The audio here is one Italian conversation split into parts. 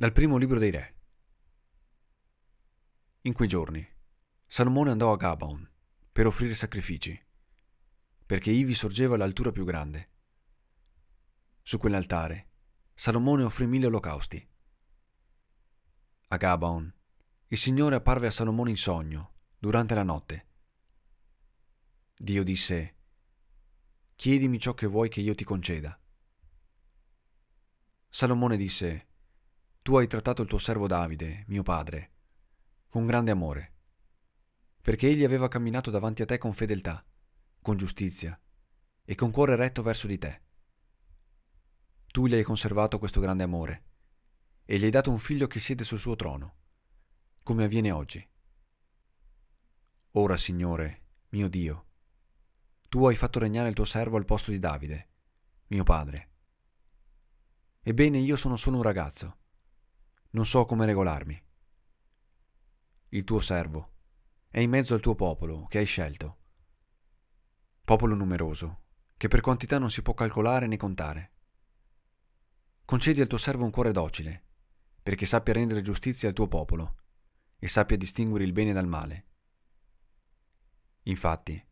Dal primo libro dei re. In quei giorni Salomone andò a Gabaon per offrire sacrifici, perché ivi sorgeva l'altura più grande. Su quell'altare Salomone offrì mille olocausti. A Gabaon il Signore apparve a Salomone in sogno durante la notte. Dio disse, Chiedimi ciò che vuoi che io ti conceda. Salomone disse, tu hai trattato il tuo servo Davide, mio padre, con grande amore, perché egli aveva camminato davanti a te con fedeltà, con giustizia e con cuore retto verso di te. Tu gli hai conservato questo grande amore e gli hai dato un figlio che siede sul suo trono, come avviene oggi. Ora, Signore, mio Dio, tu hai fatto regnare il tuo servo al posto di Davide, mio padre. Ebbene, io sono solo un ragazzo non so come regolarmi. Il tuo servo è in mezzo al tuo popolo che hai scelto. Popolo numeroso, che per quantità non si può calcolare né contare. Concedi al tuo servo un cuore docile, perché sappia rendere giustizia al tuo popolo e sappia distinguere il bene dal male. Infatti,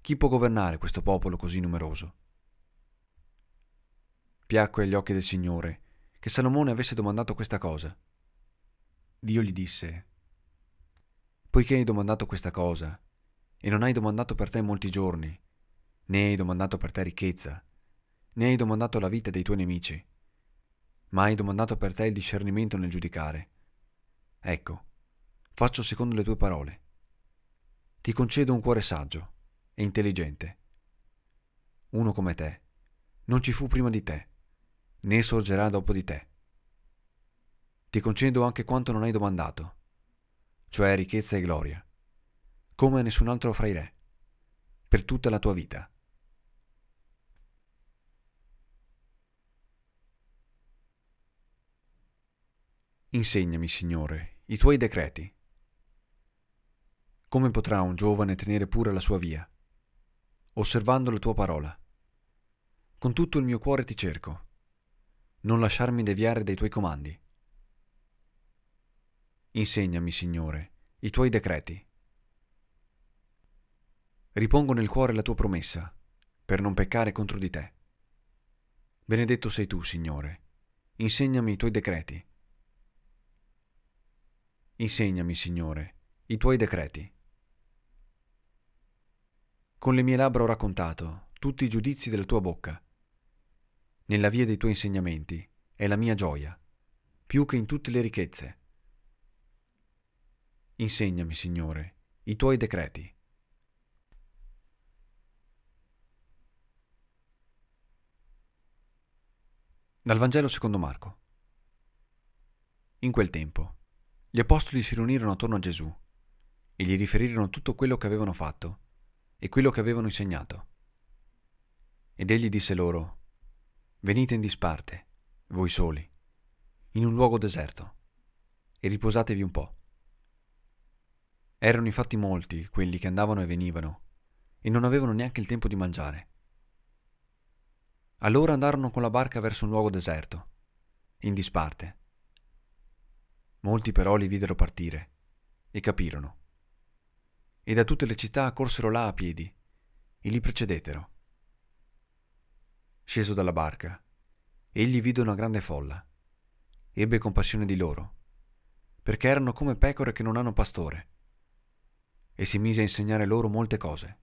chi può governare questo popolo così numeroso? Piacque agli occhi del Signore che Salomone avesse domandato questa cosa. Dio gli disse, Poiché hai domandato questa cosa, e non hai domandato per te molti giorni, né hai domandato per te ricchezza, né hai domandato la vita dei tuoi nemici, ma hai domandato per te il discernimento nel giudicare. Ecco, faccio secondo le tue parole. Ti concedo un cuore saggio e intelligente. Uno come te. Non ci fu prima di te né sorgerà dopo di te. Ti concedo anche quanto non hai domandato, cioè ricchezza e gloria, come nessun altro fra i re, per tutta la tua vita. Insegnami, Signore, i tuoi decreti. Come potrà un giovane tenere pura la sua via? Osservando la tua parola. Con tutto il mio cuore ti cerco non lasciarmi deviare dai tuoi comandi. Insegnami, Signore, i tuoi decreti. Ripongo nel cuore la tua promessa, per non peccare contro di te. Benedetto sei tu, Signore, insegnami i tuoi decreti. Insegnami, Signore, i tuoi decreti. Con le mie labbra ho raccontato tutti i giudizi della tua bocca nella via dei tuoi insegnamenti è la mia gioia, più che in tutte le ricchezze. Insegnami, Signore, i tuoi decreti. Dal Vangelo secondo Marco. In quel tempo, gli apostoli si riunirono attorno a Gesù e gli riferirono tutto quello che avevano fatto e quello che avevano insegnato. Ed egli disse loro, Venite in disparte, voi soli, in un luogo deserto, e riposatevi un po'. Erano infatti molti quelli che andavano e venivano, e non avevano neanche il tempo di mangiare. Allora andarono con la barca verso un luogo deserto, in disparte. Molti però li videro partire e capirono. E da tutte le città corsero là a piedi e li precedettero sceso dalla barca. Egli vide una grande folla. Ebbe compassione di loro, perché erano come pecore che non hanno pastore. E si mise a insegnare loro molte cose.